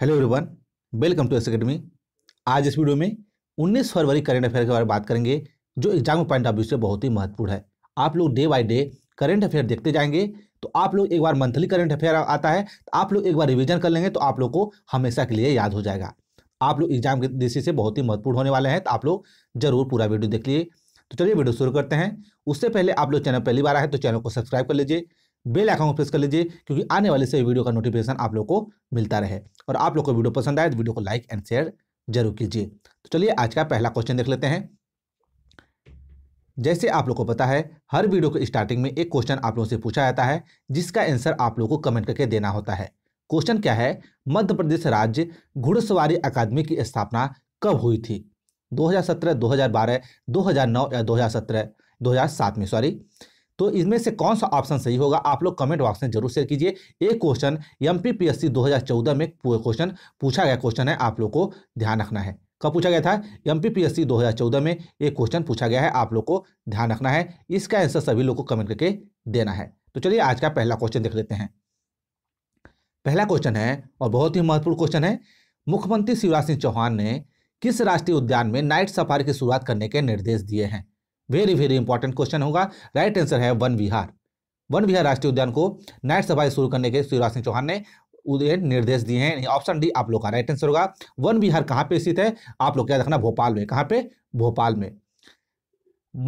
hello everyone welcome to S academy आज इस video में 19 फरवरी करेंट अफेयर के बारे में बात करेंगे जो एग्जाम पॉइंट ऑफ व्यू से बहुत ही महत्वपूर्ण है आप लोग day by day current affair देखते जाएंगे तो आप लोग एक बार मंथली करंट अफेयर आता है तो आप लोग एक बार रिविजन कर लेंगे तो आप लोग को हमेशा के लिए याद हो जाएगा आप लोग एग्जाम के दृष्टि से बहुत ही महत्वपूर्ण होने वाले हैं तो आप लोग जरूर पूरा वीडियो देख लिए तो चलिए वीडियो शुरू करते हैं उससे पहले आप लोग चैनल पहली बार आए तो चैनल को सब्सक्राइब कर लीजिए बेल आइकन को प्रेस कर लीजिए क्योंकि आने वाले से वीडियो का नोटिफिकेशन आप लोग को मिलता रहे और आप लोग को वीडियो पसंद आए तो वीडियो को लाइक एंड शेयर जरूर कीजिए तो चलिए आज का पहला क्वेश्चन देख लेते हैं जैसे आप लोग को पता है हर वीडियो के स्टार्टिंग में एक क्वेश्चन आप लोगों से पूछा जाता है जिसका आंसर आप लोग को कमेंट करके देना होता है क्वेश्चन क्या है मध्य प्रदेश राज्य घुड़सवारी अकादमी की स्थापना कब हुई थी 2017, 2012, 2009 या 2017, 2007 में सॉरी तो इसमें से कौन सा ऑप्शन सही होगा आप लोग कमेंट बॉक्स में जरूर शेयर कीजिए एक question M P P S C दो हज़ार चौदह में क्वेश्चन पूछा गया क्वेश्चन है आप लोग को ध्यान रखना है कब पूछा गया था M P P S C दो हज़ार चौदह में एक क्वेश्चन पूछा गया है आप लोग को ध्यान रखना है इसका आंसर सभी लोग को कमेंट करके देना है तो चलिए आज का पहला क्वेश्चन देख लेते हैं पहला क्वेश्चन है और बहुत ही महत्वपूर्ण क्वेश्चन है मुख्यमंत्री शिवराज सिंह चौहान ने किस राष्ट्रीय उद्यान में नाइट सफारी की शुरुआत करने के निर्देश दिए हैं वेरी वेरी इंपॉर्टेंट क्वेश्चन होगा राइट आंसर है वन विहार वन विहार राष्ट्रीय उद्यान को नाइट सफारी शुरू करने के शिवराज सिंह चौहान ने निर्देश दिए हैं ऑप्शन डी आप लोग का राइट आंसर होगा वन विहार कहाँ पे स्थित है आप लोग क्या रखना भोपाल में कहाँ पे भोपाल में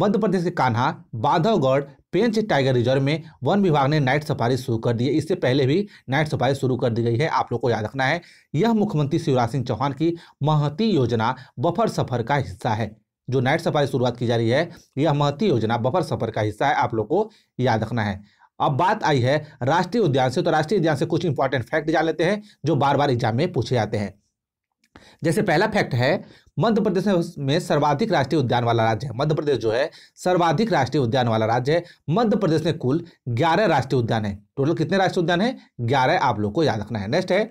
मध्य प्रदेश के कान्हा बांधवगढ़ पेंच टाइगर रिजर्व में वन विभाग ने नाइट सफारी शुरू कर दी है इससे पहले भी नाइट सफारी शुरू कर दी गई है आप लोग को याद रखना है यह मुख्यमंत्री शिवराज सिंह चौहान की महती योजना बफर सफर का हिस्सा है जो नाइट सफारी शुरुआत की जा रही है यह महती योजना बफर सफर का हिस्सा है आप लोग को याद रखना है अब बात आई है राष्ट्रीय उद्यान से तो राष्ट्रीय उद्यान से कुछ इंपॉर्टेंट फैक्ट जान लेते हैं जो बार बार एग्जाम में पूछे जाते हैं जैसे पहला फैक्ट है मध्य प्रदेश में सर्वाधिक राष्ट्रीय उद्यान वाला राज्य है मध्य प्रदेश जो है सर्वाधिक राष्ट्रीय उद्यान वाला राज्य है मध्य प्रदेश में कुल ग्यारह राष्ट्रीय उद्यान है टोटल कितने राष्ट्रीय उद्यान है ग्यारह आप लोग को याद रखना है नेक्स्ट है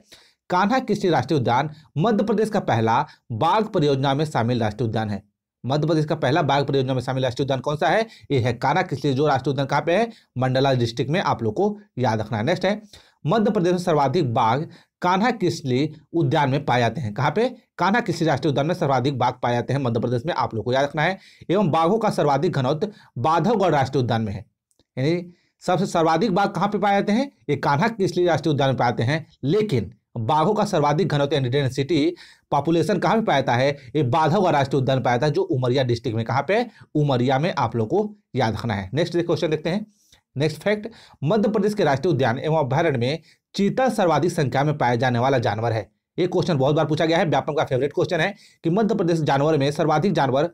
कान्हा कृष्टि राष्ट्रीय उद्यान मध्य प्रदेश का पहला बाघ परियोजना में शामिल राष्ट्रीय उद्यान है मध्य प्रदेश का पहला बाघ परियोजना में शामिल राष्ट्रीय उद्यान कौन सा है ये है काना किसलिए जो राष्ट्रीय उद्यान कहाँ पे है मंडला डिस्ट्रिक्ट में आप लोग को याद रखना है नेक्स्ट है मध्य प्रदेश में सर्वाधिक बाघ कान्हा किसली उद्यान में पाए जाते हैं कहाँ पे कान्हा किसली राष्ट्रीय उद्यान में सर्वाधिक बाघ पाए जाते हैं मध्य प्रदेश में आप लोग को याद रखना है एवं बाघों का सर्वाधिक घनौत बाधवगढ़ राष्ट्रीय उद्यान में है यानी सबसे सर्वाधिक बाघ कहाँ पे पाए जाते हैं ये कान्हा किसली राष्ट्रीय उद्यान में पाए जाते हैं लेकिन बाघों का सर्वाधिक घनत्व एंड डेंसिटी पॉपुलेशन कहाँ पे पाया जाता है ये बाघों का राष्ट्रीय उद्यान पाया जाता है जो उमरिया डिस्ट्रिक्ट में कहाँ पे उमरिया में आप लोग को याद रखना है नेक्स्ट क्वेश्चन देखते हैं नेक्स्ट फैक्ट मध्य प्रदेश के राष्ट्रीय उद्यान एवं अभ्यारण्य में चीता सर्वाधिक संख्या में पाया जाने वाला जानवर है ये क्वेश्चन बहुत बार पूछा गया है व्यापक का फेवरेट क्वेश्चन है कि मध्य प्रदेश जानवर में सर्वाधिक जानवर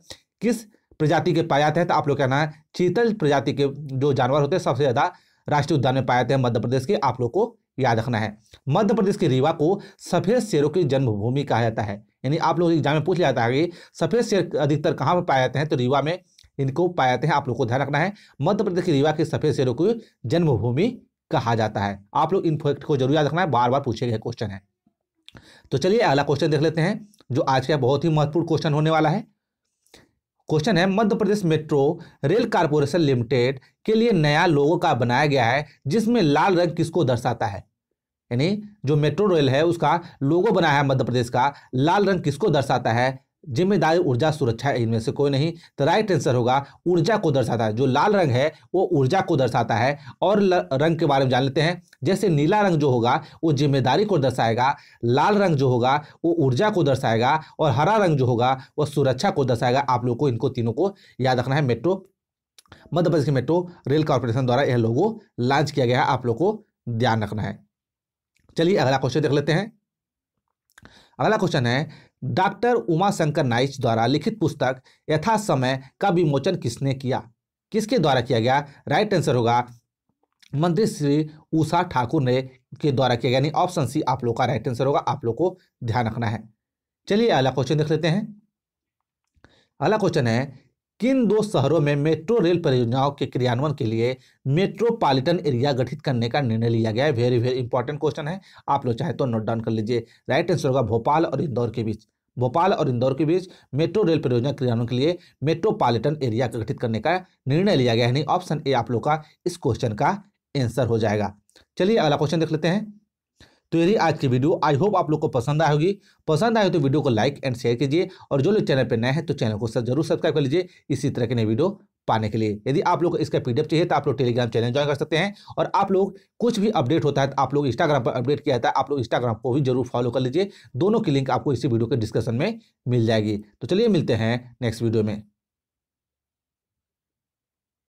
किस प्रजाति के पाए जाते हैं तो आप लोग कहना है चीतल प्रजाति के जो जानवर होते हैं सबसे ज़्यादा राष्ट्रीय उद्यान में पाए जाते हैं मध्य प्रदेश के आप लोग को याद रखना है मध्य प्रदेश के रीवा को सफ़ेद शेरों की जन्मभूमि कहा जाता है यानी आप लोग एग्जाम में पूछ जाता है कि सफ़ेद शेर अधिकतर कहाँ पर पाए जाते हैं तो रीवा में इनको पाए जाते हैं आप लोग को ध्यान रखना है मध्य प्रदेश के रीवा के सफ़ेद शेरों की जन्मभूमि कहा जाता है आप लोग इन फैक्ट को जरूर याद रखना है बार बार पूछे गए क्वेश्चन है तो चलिए अगला क्वेश्चन देख लेते हैं जो आज का बहुत ही महत्वपूर्ण क्वेश्चन होने वाला है क्वेश्चन है Madhya Pradesh metro rail corporation limited के लिए नया लोगो का बनाया गया है जिसमें लाल रंग किसको दर्शाता है यानी जो मेट्रो रेल है उसका लोगो बनाया है मध्य प्रदेश का लाल रंग किसको दर्शाता है जिम्मेदार ऊर्जा सुरक्षा इनमें से कोई नहीं तो राइट आंसर होगा ऊर्जा को दर्शाता है जो लाल रंग है वो ऊर्जा को दर्शाता है और रंग के बारे में जान लेते हैं जैसे नीला रंग जो होगा वो जिम्मेदारी को दर्शाएगा लाल रंग जो होगा वो ऊर्जा को दर्शाएगा और हरा रंग जो होगा वह सुरक्षा को दर्शाएगा आप लोग को इनको तीनों को याद रखना है मेट्रो मध्य प्रदेश की मेट्रो रेल कॉरपोरेशन द्वारा यह लोगो लॉन्च किया गया है आप लोग को ध्यान रखना है चलिए अगला क्वेश्चन देख लेते हैं अगला क्वेश्चन है डॉक्टर उमाशंकर नाइच द्वारा लिखित पुस्तक यथा समय का विमोचन किसने किया किसके द्वारा किया गया राइट आंसर होगा मंत्री श्री उषा ठाकुर ने के द्वारा किया गया यानी ऑप्शन सी आप लोग का राइट आंसर होगा आप लोग को ध्यान रखना है चलिए अगला क्वेश्चन देख लेते हैं अगला क्वेश्चन है किन दो शहरों में मेट्रो रेल परियोजनाओं के क्रियान्वयन के लिए मेट्रोपॉलिटन एरिया गठित करने का निर्णय लिया गया है वेरी वेरी इंपॉर्टेंट क्वेश्चन है आप लोग चाहे तो नोट डाउन कर लीजिए राइट आंसर होगा भोपाल और इंदौर के बीच भोपाल और इंदौर के बीच मेट्रो रेल परियोजना क्रियान्वयन के लिए मेट्रोपॉलिटन एरिया गठित करने का निर्णय लिया गया है यानी ऑप्शन ए आप लोग का इस क्वेश्चन का आंसर हो जाएगा चलिए अगला क्वेश्चन देख लेते हैं तो ये आज की वीडियो आई होप आप लोग को पसंद आए होगी पसंद आए तो वीडियो को लाइक एंड शेयर कीजिए और जो लोग चैनल पर नए हैं तो चैनल को जरूर सब्सक्राइब कर लीजिए इसी तरह के नए वीडियो पाने के लिए यदि आप लोग को इसका पीडीएफ चाहिए तो आप लोग टेलीग्राम चैनल ज्वाइन कर सकते हैं और आप लोग कुछ भी अपडेट होता है तो आप लोग इंस्टाग्राम पर अपडेट किया जाता है आप लोग इंस्टाग्राम को भी जरूर फॉलो कर लीजिए दोनों की लिंक आपको इसी वीडियो के डिस्कशन में मिल जाएगी तो चलिए मिलते हैं नेक्स्ट वीडियो में